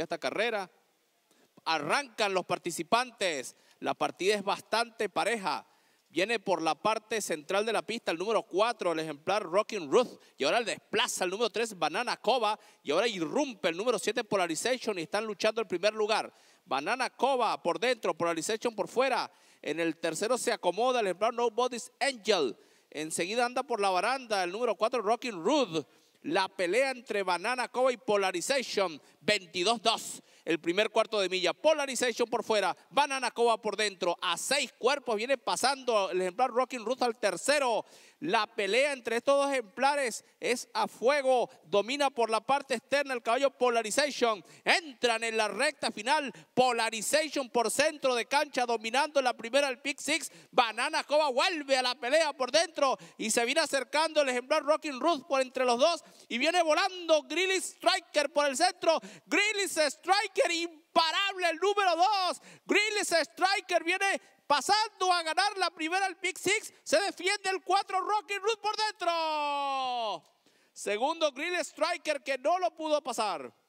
esta carrera. Arrancan los participantes. La partida es bastante pareja. Viene por la parte central de la pista el número 4, el ejemplar Rocking Ruth. Y ahora el desplaza el número 3, Banana Cova. Y ahora irrumpe el número 7, Polarization. Y están luchando el primer lugar. Banana Cova por dentro, Polarization por fuera. En el tercero se acomoda el ejemplar Nobody's Angel. Enseguida anda por la baranda el número 4, Rocking Ruth la pelea entre Banana Cova y Polarization 22-2 el primer cuarto de milla, Polarization por fuera, Banana Cova por dentro, a seis cuerpos viene pasando el ejemplar Rocking Ruth al tercero. La pelea entre estos dos ejemplares es a fuego, domina por la parte externa el caballo Polarization. Entran en la recta final, Polarization por centro de cancha, dominando la primera el pick six. Banana Cova vuelve a la pelea por dentro y se viene acercando el ejemplar Rocking Ruth por entre los dos y viene volando Grilly Striker por el centro. Grilly Striker imparable, el número dos Grillis striker viene pasando a ganar la primera el Big Six. Se defiende el 4 Rocky Root por dentro. Segundo Grill Striker que no lo pudo pasar.